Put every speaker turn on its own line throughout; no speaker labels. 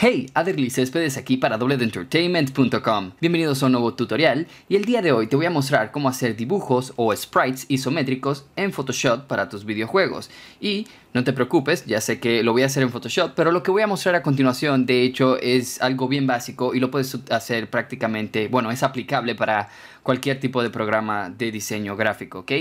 Hey, Aderly Céspedes aquí para www.entertainment.com. Bienvenidos a un nuevo tutorial y el día de hoy te voy a mostrar cómo hacer dibujos o sprites isométricos en Photoshop para tus videojuegos. Y no te preocupes, ya sé que lo voy a hacer en Photoshop, pero lo que voy a mostrar a continuación de hecho es algo bien básico y lo puedes hacer prácticamente, bueno, es aplicable para cualquier tipo de programa de diseño gráfico, ¿ok?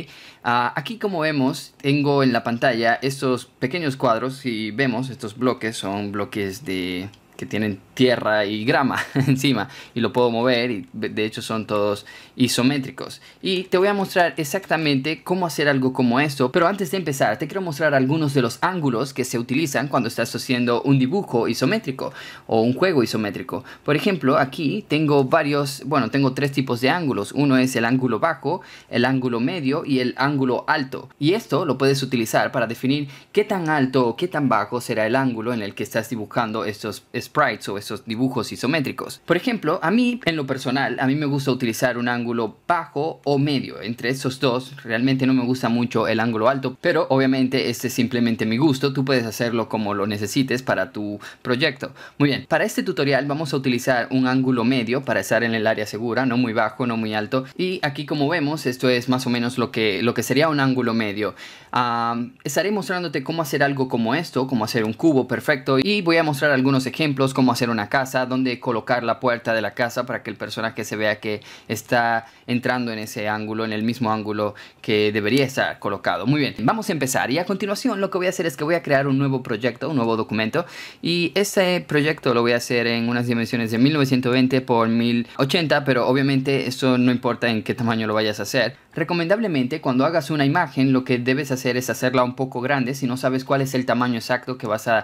Ah, aquí como vemos, tengo en la pantalla estos pequeños cuadros y vemos estos bloques, son bloques de que tienen tierra y grama encima y lo puedo mover y de hecho son todos isométricos y te voy a mostrar exactamente cómo hacer algo como esto pero antes de empezar te quiero mostrar algunos de los ángulos que se utilizan cuando estás haciendo un dibujo isométrico o un juego isométrico por ejemplo aquí tengo varios bueno tengo tres tipos de ángulos uno es el ángulo bajo el ángulo medio y el ángulo alto y esto lo puedes utilizar para definir qué tan alto o qué tan bajo será el ángulo en el que estás dibujando estos sprites o esos dibujos isométricos. Por ejemplo, a mí, en lo personal, a mí me gusta utilizar un ángulo bajo o medio. Entre esos dos, realmente no me gusta mucho el ángulo alto, pero obviamente este es simplemente mi gusto. Tú puedes hacerlo como lo necesites para tu proyecto. Muy bien, para este tutorial vamos a utilizar un ángulo medio para estar en el área segura, no muy bajo, no muy alto. Y aquí como vemos, esto es más o menos lo que, lo que sería un ángulo medio. Ah, estaré mostrándote cómo hacer algo como esto, cómo hacer un cubo perfecto y voy a mostrar algunos ejemplos ejemplos como hacer una casa, donde colocar la puerta de la casa para que el personaje se vea que está entrando en ese ángulo, en el mismo ángulo que debería estar colocado. Muy bien, vamos a empezar y a continuación lo que voy a hacer es que voy a crear un nuevo proyecto, un nuevo documento y ese proyecto lo voy a hacer en unas dimensiones de 1920 por 1080, pero obviamente eso no importa en qué tamaño lo vayas a hacer. Recomendablemente cuando hagas una imagen lo que debes hacer es hacerla un poco grande si no sabes cuál es el tamaño exacto que vas a,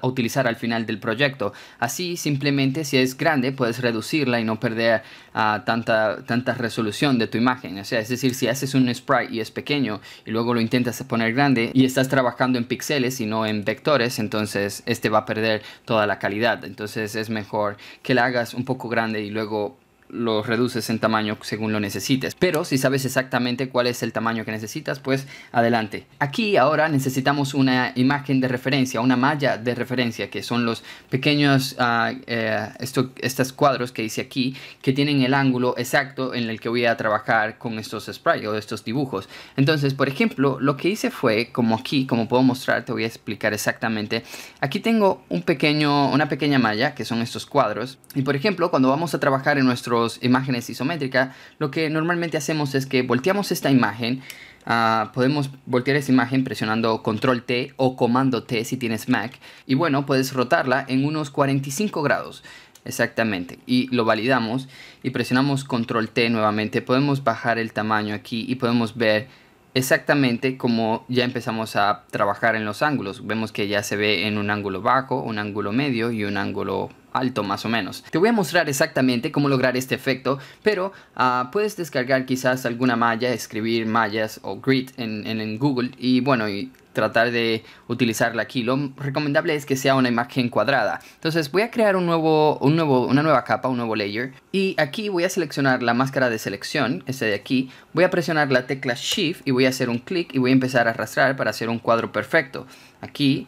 utilizar al final del proyecto. Así simplemente si es grande puedes reducirla y no perder ah, tanta, resolución de tu imagen. O sea, es decir, si haces un sprite y es pequeño y luego lo intentas poner grande y estás trabajando en píxeles y no en vectores, entonces este va a perder toda la calidad. Entonces es mejor que la hagas un poco grande y luego lo reduces en tamaño según lo necesites. Pero si sabes exactamente cuál es el tamaño que necesitas, pues adelante. Aquí ahora necesitamos una imagen de referencia, una malla de referencia, que son los pequeños, ah, eh, estos cuadros que hice aquí, que tienen el ángulo exacto en el que voy a trabajar con estos sprites o estos dibujos. Entonces, por ejemplo, lo que hice fue, como aquí, como puedo mostrar, te voy a explicar exactamente. Aquí tengo un pequeño, una pequeña malla, que son estos cuadros. Y por ejemplo, cuando vamos a trabajar en nuestro imágenes isométricas, lo que normalmente hacemos es que volteamos esta imagen, ah, podemos voltear esa imagen presionando control T o comando T si tienes Mac. Y bueno, puedes rotarla en unos 45 grados. Exactamente. Y lo validamos y presionamos control T nuevamente. Podemos bajar el tamaño aquí y podemos ver exactamente como ya empezamos a trabajar en los ángulos. Vemos que ya se ve en un ángulo bajo, un ángulo medio y un ángulo alto más o menos. Te voy a mostrar exactamente cómo lograr este efecto, pero ah, puedes descargar quizás alguna malla, escribir mallas o grid en, en Google y bueno, y tratar de utilizarla aquí. Lo recomendable es que sea una imagen cuadrada. Entonces voy a crear un nuevo, un nuevo, una nueva capa, un nuevo layer. Y aquí voy a seleccionar la máscara de selección, este de aquí. Voy a presionar la tecla Shift y voy a hacer un clic y voy a empezar a arrastrar para hacer un cuadro perfecto. Aquí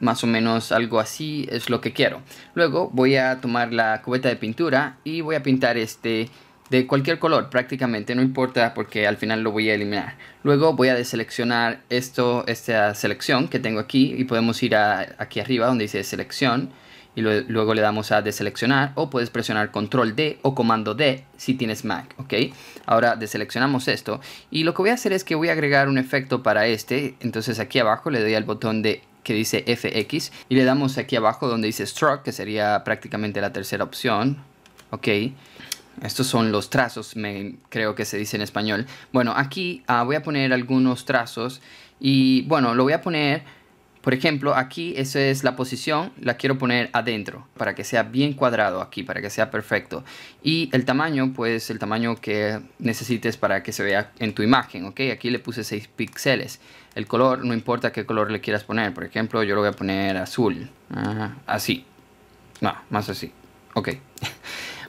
más o menos algo así es lo que quiero. Luego voy a tomar la cubeta de pintura y voy a pintar este de cualquier color prácticamente, no importa porque al final lo voy a eliminar. Luego voy a deseleccionar esto, esta selección que tengo aquí y podemos ir a, aquí arriba donde dice selección y luego le damos a deseleccionar o puedes presionar control D o comando D si tienes Mac, ¿ok? Ahora deseleccionamos esto y lo que voy a hacer es que voy a agregar un efecto para este, entonces aquí abajo le doy al botón de que dice FX y le damos aquí abajo donde dice Stroke, que sería prácticamente la tercera opción, ¿ok? estos son los trazos, me, creo que se dice en español. Bueno, aquí ah, voy a poner algunos trazos y bueno, lo voy a poner, por ejemplo, aquí esa es la posición, la quiero poner adentro para que sea bien cuadrado aquí, para que sea perfecto. Y el tamaño, pues el tamaño que necesites para que se vea en tu imagen, ¿ok? Aquí le puse 6 píxeles. El color, no importa qué color le quieras poner, por ejemplo, yo lo voy a poner azul, así, no, más así, ok.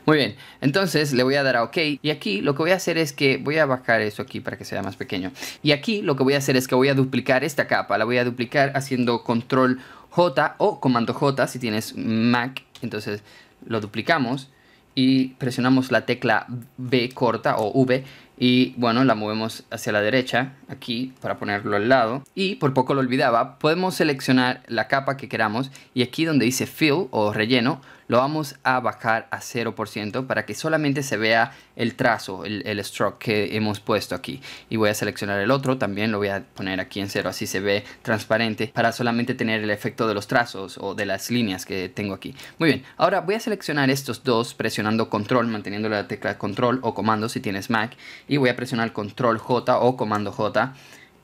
Muy bien, entonces le voy a dar a OK y aquí lo que voy a hacer es que voy a bajar eso aquí para que sea más pequeño. Y aquí lo que voy a hacer es que voy a duplicar esta capa, la voy a duplicar haciendo control J o comando J si tienes Mac, entonces lo duplicamos y presionamos la tecla B corta o V y bueno, la movemos hacia la derecha aquí para ponerlo al lado y por poco lo olvidaba, podemos seleccionar la capa que queramos y aquí donde dice Fill o relleno lo vamos a bajar a 0% para que solamente se vea el trazo, el, stroke que hemos puesto aquí. Y voy a seleccionar el otro, también lo voy a poner aquí en 0, así se ve transparente para solamente tener el efecto de los trazos o de las líneas que tengo aquí. Muy bien, ahora voy a seleccionar estos dos presionando control, manteniendo la tecla control o comando si tienes Mac. Y voy a presionar control J o comando J.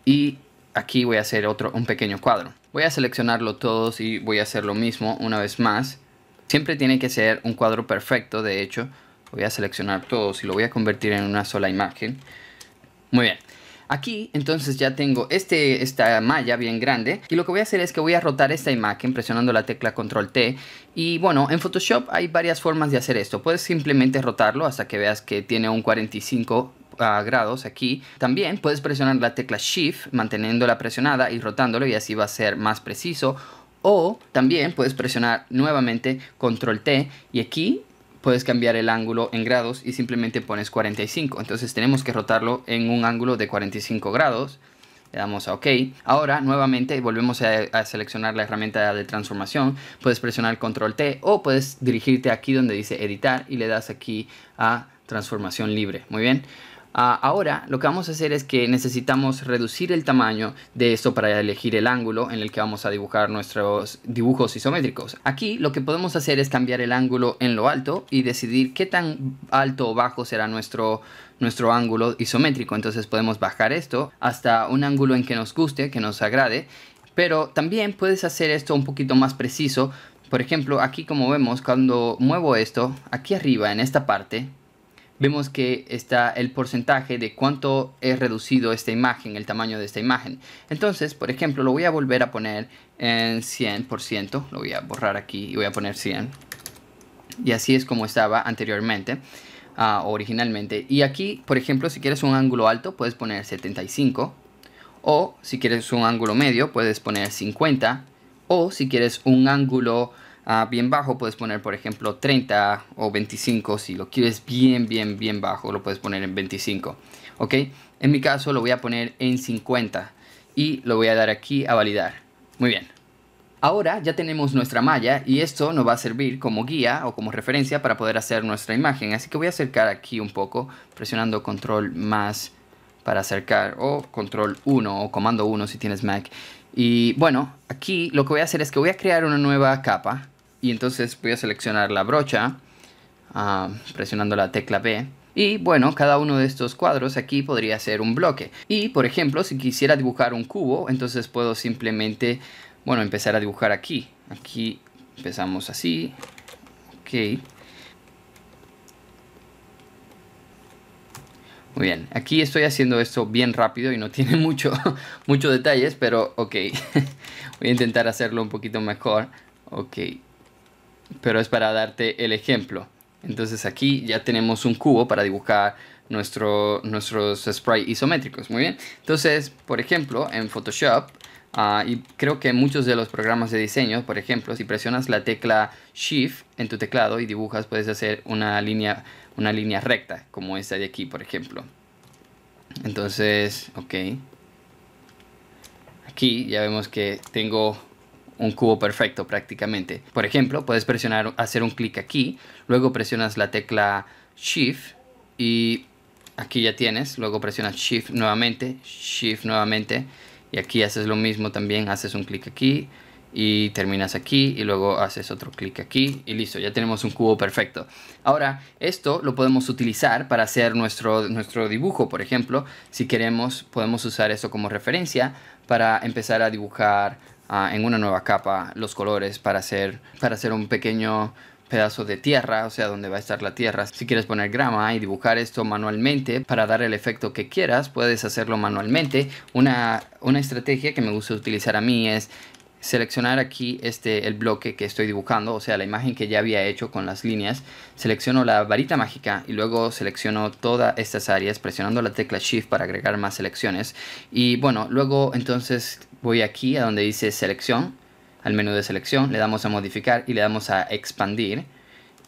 Y aquí voy a hacer otro, un pequeño cuadro. Voy a seleccionarlo todos y voy a hacer lo mismo una vez más Siempre tiene que ser un cuadro perfecto, de hecho. Voy a seleccionar todos y lo voy a convertir en una sola imagen. Muy bien. Aquí entonces ya tengo este, esta malla bien grande y lo que voy a hacer es que voy a rotar esta imagen presionando la tecla control T y bueno en Photoshop hay varias formas de hacer esto puedes simplemente rotarlo hasta que veas que tiene un 45 ah, grados aquí también puedes presionar la tecla shift manteniéndola presionada y rotándolo y así va a ser más preciso o también puedes presionar nuevamente control T y aquí puedes cambiar el ángulo en grados y simplemente pones 45. Entonces tenemos que rotarlo en un ángulo de 45 grados. Le damos a OK. Ahora nuevamente volvemos a, a, seleccionar la herramienta de transformación. Puedes presionar control T o puedes dirigirte aquí donde dice editar y le das aquí a transformación libre. Muy bien. Ah, ahora lo que vamos a hacer es que necesitamos reducir el tamaño de esto para elegir el ángulo en el que vamos a dibujar nuestros dibujos isométricos. Aquí lo que podemos hacer es cambiar el ángulo en lo alto y decidir qué tan alto o bajo será nuestro, nuestro ángulo isométrico. Entonces podemos bajar esto hasta un ángulo en que nos guste, que nos agrade. Pero también puedes hacer esto un poquito más preciso. Por ejemplo, aquí como vemos, cuando muevo esto, aquí arriba en esta parte, vemos que está el porcentaje de cuánto he reducido esta imagen, el tamaño de esta imagen. Entonces, por ejemplo, lo voy a volver a poner en 100%, lo voy a borrar aquí y voy a poner 100. Y así es como estaba anteriormente, ah, originalmente. Y aquí, por ejemplo, si quieres un ángulo alto, puedes poner 75. O si quieres un ángulo medio, puedes poner 50. O si quieres un ángulo bien bajo, puedes poner por ejemplo 30 o 25. Si lo quieres bien, bien, bien bajo, lo puedes poner en 25. ¿Ok? En mi caso lo voy a poner en 50 y lo voy a dar aquí a validar. Muy bien. Ahora ya tenemos nuestra malla y esto nos va a servir como guía o como referencia para poder hacer nuestra imagen. Así que voy a acercar aquí un poco presionando control más para acercar o control 1 o comando 1 si tienes Mac. Y bueno, aquí lo que voy a hacer es que voy a crear una nueva capa y entonces voy a seleccionar la brocha ah, presionando la tecla B. Y bueno, cada uno de estos cuadros aquí podría ser un bloque. Y por ejemplo, si quisiera dibujar un cubo, entonces puedo simplemente, bueno, empezar a dibujar aquí. Aquí empezamos así. Ok. Muy bien, aquí estoy haciendo esto bien rápido y no tiene mucho, detalles, pero ok. Voy a intentar hacerlo un poquito mejor. Ok, pero es para darte el ejemplo. Entonces aquí ya tenemos un cubo para dibujar nuestro, nuestros sprites isométricos, muy bien. Entonces, por ejemplo, en Photoshop, ah, y creo que muchos de los programas de diseño, por ejemplo, si presionas la tecla Shift en tu teclado y dibujas, puedes hacer una línea, una línea recta, como esta de aquí, por ejemplo. Entonces, ok. Aquí ya vemos que tengo un cubo perfecto prácticamente. Por ejemplo, puedes presionar, hacer un clic aquí, luego presionas la tecla Shift y aquí ya tienes, luego presionas Shift nuevamente, Shift nuevamente y aquí haces lo mismo también, haces un clic aquí y terminas aquí y luego haces otro clic aquí y listo, ya tenemos un cubo perfecto. Ahora, esto lo podemos utilizar para hacer nuestro, nuestro dibujo, por ejemplo, si queremos podemos usar eso como referencia para empezar a dibujar Ah, en una nueva capa los colores para hacer, para hacer un pequeño pedazo de tierra, o sea, donde va a estar la tierra. Si quieres poner grama y dibujar esto manualmente para dar el efecto que quieras, puedes hacerlo manualmente. Una, una estrategia que me gusta utilizar a mí es seleccionar aquí este, el bloque que estoy dibujando, o sea, la imagen que ya había hecho con las líneas. Selecciono la varita mágica y luego selecciono todas estas áreas presionando la tecla Shift para agregar más selecciones. Y bueno, luego entonces voy aquí a donde dice selección, al menú de selección, le damos a modificar y le damos a expandir.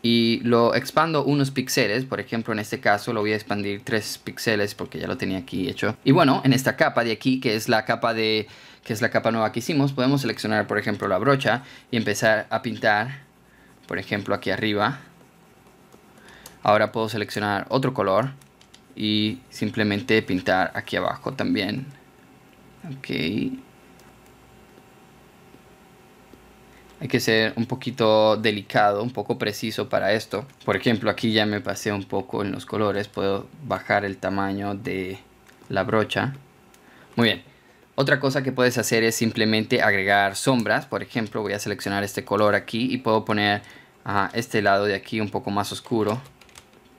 Y lo expando unos píxeles, por ejemplo en este caso lo voy a expandir tres píxeles porque ya lo tenía aquí hecho. Y bueno, en esta capa de aquí, que es la capa de que es la capa nueva que hicimos, podemos seleccionar por ejemplo la brocha y empezar a pintar, por ejemplo aquí arriba. Ahora puedo seleccionar otro color y simplemente pintar aquí abajo también. Ok. hay que ser un poquito delicado, un poco preciso para esto. Por ejemplo, aquí ya me pasé un poco en los colores, puedo bajar el tamaño de la brocha. Muy bien. Otra cosa que puedes hacer es simplemente agregar sombras. Por ejemplo, voy a seleccionar este color aquí y puedo poner a ah, este lado de aquí un poco más oscuro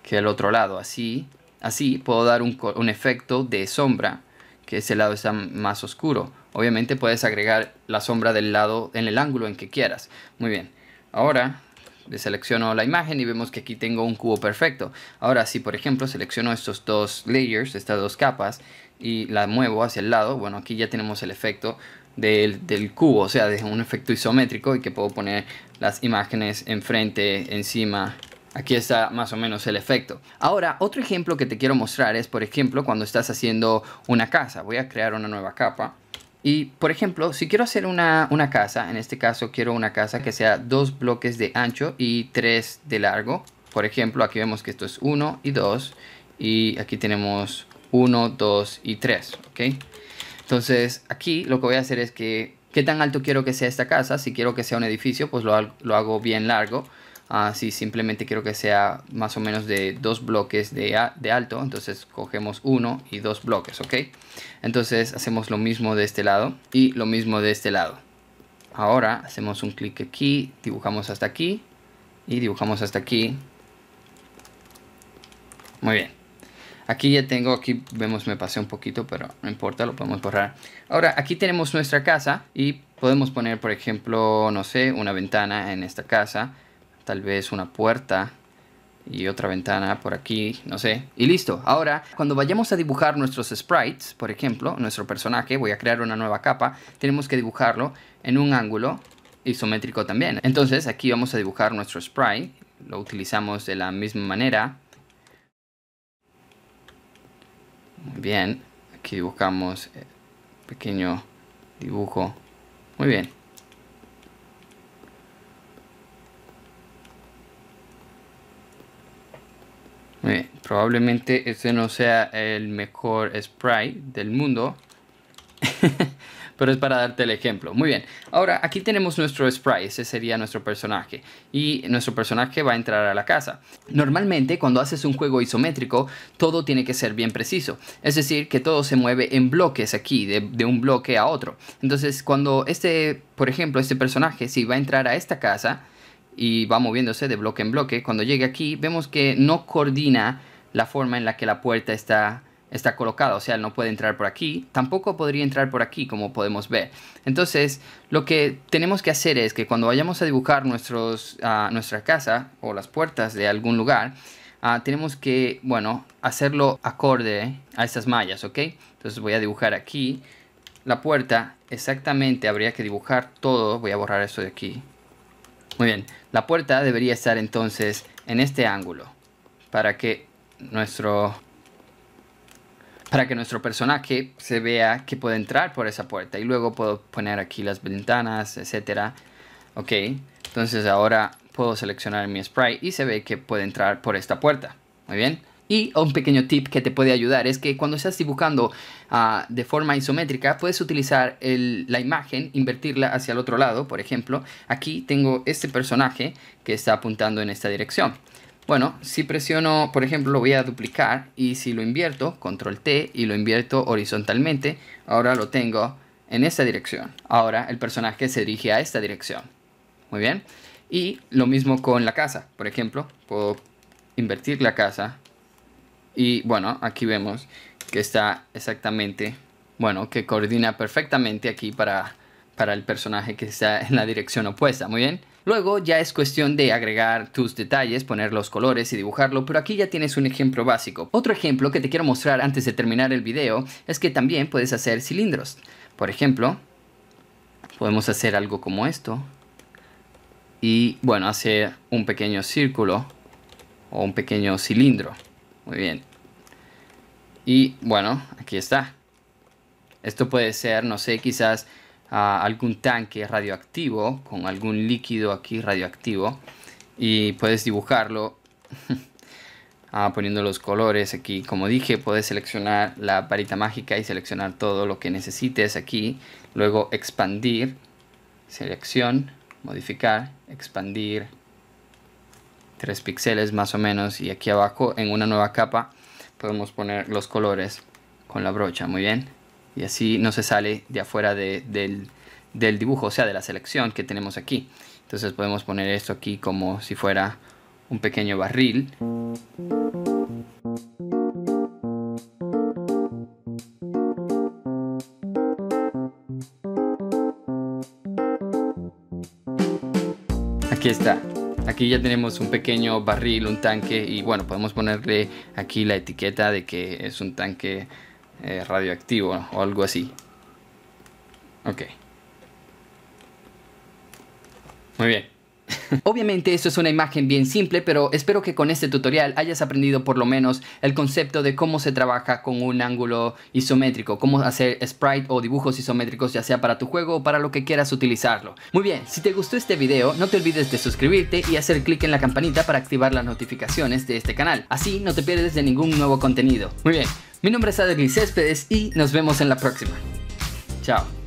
que el otro lado. Así, así puedo dar un, un efecto de sombra, que ese lado está más oscuro Obviamente puedes agregar la sombra del lado en el ángulo en que quieras. Muy bien. Ahora deselecciono la imagen y vemos que aquí tengo un cubo perfecto. Ahora si por ejemplo selecciono estos dos layers, estas dos capas y la muevo hacia el lado, bueno aquí ya tenemos el efecto del, del cubo, o sea de un efecto isométrico y que puedo poner las imágenes enfrente, encima, Aquí está más o menos el efecto. Ahora, otro ejemplo que te quiero mostrar es, por ejemplo, cuando estás haciendo una casa. Voy a crear una nueva capa. Y, por ejemplo, si quiero hacer una, casa, en este caso quiero una casa que sea dos bloques de ancho y tres de largo. Por ejemplo, aquí vemos que esto es 1 y 2 y aquí tenemos 1, 2 y 3, ¿ok? Entonces, aquí lo que voy a hacer es que, ¿qué tan alto quiero que sea esta casa? Si quiero que sea un edificio, pues lo, lo hago bien largo. Así ah, simplemente quiero que sea más o menos de dos bloques de, de alto. Entonces cogemos uno y dos bloques, ¿ok? Entonces hacemos lo mismo de este lado y lo mismo de este lado. Ahora hacemos un clic aquí, dibujamos hasta aquí y dibujamos hasta aquí. Muy bien. Aquí ya tengo, aquí vemos me pasé un poquito, pero no importa, lo podemos borrar. Ahora, aquí tenemos nuestra casa y podemos poner, por ejemplo, no sé, una ventana en esta casa tal vez una puerta y otra ventana por aquí, no sé. Y listo. Ahora, cuando vayamos a dibujar nuestros sprites, por ejemplo, nuestro personaje, voy a crear una nueva capa, tenemos que dibujarlo en un ángulo isométrico también. Entonces, aquí vamos a dibujar nuestro sprite, lo utilizamos de la misma manera. Muy bien, aquí dibujamos eh, pequeño dibujo. Muy bien. Eh, probablemente este no sea el mejor sprite del mundo. pero es para darte el ejemplo. Muy bien, ahora aquí tenemos nuestro sprite, ese sería nuestro personaje. Y nuestro personaje va a entrar a la casa. Normalmente cuando haces un juego isométrico, todo tiene que ser bien preciso. Es decir, que todo se mueve en bloques aquí, de, de un bloque a otro. Entonces cuando este, por ejemplo, este personaje, si va a entrar a esta casa, y va moviéndose de bloque en bloque, cuando llegue aquí vemos que no coordina la forma en la que la puerta está, está colocada, o sea, no puede entrar por aquí, tampoco podría entrar por aquí como podemos ver. Entonces, lo que tenemos que hacer es que cuando vayamos a dibujar nuestros, ah, nuestra casa o las puertas de algún lugar, ah, tenemos que, bueno, hacerlo acorde a estas mallas, ¿ok? Entonces voy a dibujar aquí la puerta, exactamente habría que dibujar todo, voy a borrar esto de aquí, muy bien, la puerta debería estar entonces en este ángulo para que nuestro para que nuestro personaje se vea que puede entrar por esa puerta y luego puedo poner aquí las ventanas, etcétera. Ok, entonces ahora puedo seleccionar mi sprite y se ve que puede entrar por esta puerta. Muy bien. Y un pequeño tip que te puede ayudar es que cuando estás dibujando ah, de forma isométrica, puedes utilizar la imagen, invertirla hacia el otro lado. Por ejemplo, aquí tengo este personaje que está apuntando en esta dirección. Bueno, si presiono, por ejemplo, lo voy a duplicar y si lo invierto, control T y lo invierto horizontalmente, ahora lo tengo en esta dirección. Ahora el personaje se dirige a esta dirección. Muy bien. Y lo mismo con la casa. Por ejemplo, puedo invertir la casa y bueno, aquí vemos que está exactamente, bueno, que coordina perfectamente aquí para, para el personaje que está en la dirección opuesta, muy bien. Luego ya es cuestión de agregar tus detalles, poner los colores y dibujarlo, pero aquí ya tienes un ejemplo básico. Otro ejemplo que te quiero mostrar antes de terminar el video es que también puedes hacer cilindros. Por ejemplo, podemos hacer algo como esto. Y bueno, hacer un pequeño círculo o un pequeño cilindro. Muy bien. Y bueno, aquí está. Esto puede ser, no sé, quizás ah, algún tanque radioactivo con algún líquido aquí radioactivo. Y puedes dibujarlo ah, poniendo los colores aquí. Como dije, puedes seleccionar la varita mágica y seleccionar todo lo que necesites aquí. Luego expandir, selección, modificar, expandir, Tres píxeles más o menos. Y aquí abajo en una nueva capa podemos poner los colores con la brocha, muy bien. Y así no se sale de afuera del, del dibujo, o sea, de la selección que tenemos aquí. Entonces podemos poner esto aquí como si fuera un pequeño barril. Aquí está. Aquí ya tenemos un pequeño barril, un tanque y bueno, podemos ponerle aquí la etiqueta de que es un tanque eh, radioactivo o algo así. Ok. Muy bien. Obviamente esto es una imagen bien simple, pero espero que con este tutorial hayas aprendido por lo menos el concepto de cómo se trabaja con un ángulo isométrico, cómo hacer sprite o dibujos isométricos ya sea para tu juego o para lo que quieras utilizarlo. Muy bien, si te gustó este video no te olvides de suscribirte y hacer clic en la campanita para activar las notificaciones de este canal, así no te pierdes de ningún nuevo contenido. Muy bien, mi nombre es Adri Céspedes y nos vemos en la próxima. Chao.